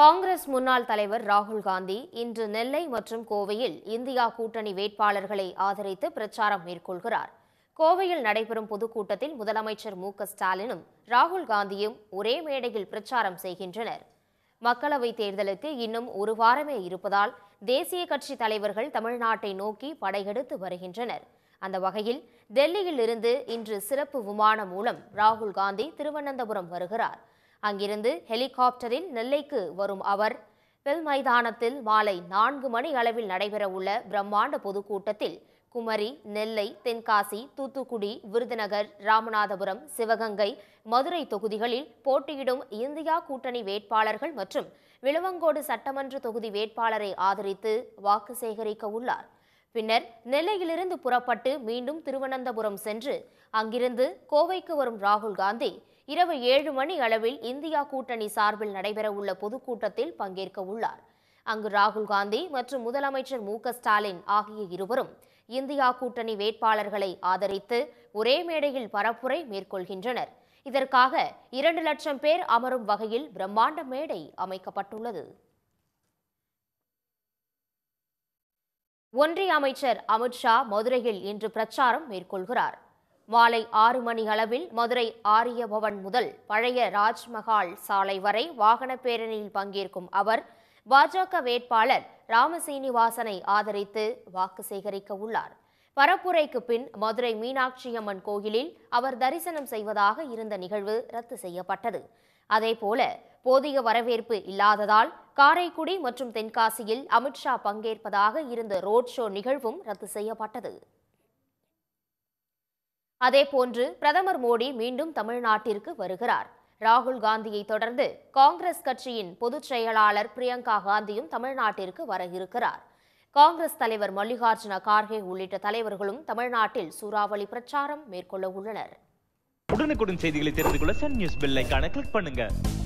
காங்கிரஸ் முன்னாள் தலைவர் ராகுல் காந்தி இன்று நெல்லை மற்றும் கோவையில் இந்தியா கூட்டணி வேட்பாளர்களை ஆதரித்து பிரச்சாரம் மேற்கொள்கிறார் கோவையில் நடைபெறும் பொதுக்கூட்டத்தில் முதலமைச்சர் மு ஸ்டாலினும் ராகுல் காந்தியும் ஒரே மேடையில் பிரச்சாரம் செய்கின்றனர் மக்களவைத் தேர்தலுக்கு இன்னும் ஒரு வாரமே இருப்பதால் தேசிய கட்சி தலைவர்கள் தமிழ்நாட்டை நோக்கி படையெடுத்து வருகின்றனர் அந்த வகையில் டெல்லியில் இருந்து இன்று சிறப்பு விமானம் மூலம் ராகுல் காந்தி திருவனந்தபுரம் வருகிறார் அங்கிருந்து ஹெலிகாப்டரில் நெல்லைக்கு வரும் அவர் பெல் மைதானத்தில் மாலை நான்கு மணி அளவில் நடைபெறவுள்ள பிரம்மாண்ட பொதுக்கூட்டத்தில் குமரி நெல்லை தென்காசி தூத்துக்குடி விருதுநகர் ராமநாதபுரம் சிவகங்கை மதுரை தொகுதிகளில் போட்டியிடும் இந்தியா கூட்டணி வேட்பாளர்கள் மற்றும் விளவங்கோடு சட்டமன்ற தொகுதி வேட்பாளரை ஆதரித்து வாக்கு சேகரிக்க உள்ளார் பின்னர் நெல்லையிலிருந்து புறப்பட்டு மீண்டும் திருவனந்தபுரம் சென்று அங்கிருந்து கோவைக்கு வரும் ராகுல் காந்தி இரவு ஏழு மணி அளவில் இந்தியா கூட்டணி சார்பில் நடைபெறவுள்ள பொதுக்கூட்டத்தில் பங்கேற்க உள்ளார் அங்கு ராகுல் காந்தி மற்றும் முதலமைச்சர் மு ஸ்டாலின் ஆகிய இருவரும் இந்தியா கூட்டணி வேட்பாளர்களை ஆதரித்து ஒரே மேடையில் பரப்புரை மேற்கொள்கின்றனர் இதற்காக இரண்டு லட்சம் பேர் அமரும் வகையில் பிரம்மாண்ட மேடை அமைக்கப்பட்டுள்ளது ஒன்றிய அமைச்சர் அமித்ஷா மதுரையில் இன்று பிரச்சாரம் மேற்கொள்கிறார் மாலை ஆறு மணி அளவில் மதுரை ஆரியபவன் முதல் பழைய ராஜ்மஹால் சாலை வரை வாகன பேரணியில் பங்கேற்கும் அவர் பாஜக வேட்பாளர் ராமசீனிவாசனை ஆதரித்து வாக்கு சேகரிக்க உள்ளார் பரப்புரைக்கு பின் மதுரை மீனாட்சியம்மன் கோயிலில் அவர் தரிசனம் செய்வதாக இருந்த நிகழ்வு ரத்து செய்யப்பட்டது அதேபோல போதிய வரவேற்பு இல்லாததால் காரைக்குடி மற்றும் தென்காசியில் அமித்ஷா பங்கேற்பதாக இருந்த ரோட் ஷோ நிகழ்வும் ரத்து செய்யப்பட்டது அதேபோன்று பிரதமர் மோடி மீண்டும் தமிழ்நாட்டிற்கு வருகிறார் ராகுல் காந்தியை தொடர்ந்து காங்கிரஸ் கட்சியின் பொதுச் செயலாளர் பிரியங்கா காந்தியும் தமிழ்நாட்டிற்கு வர இருக்கிறார் காங்கிரஸ் தலைவர் மல்லிகார்ஜுன கார்கே உள்ளிட்ட தலைவர்களும் தமிழ்நாட்டில் சூறாவளி பிரச்சாரம் மேற்கொள்ள உள்ளனர் உடனுக்குடன் செய்திகளை தெரிந்து கொள்ள சன் நியூஸ் பெல் கிளிக் பண்ணுங்க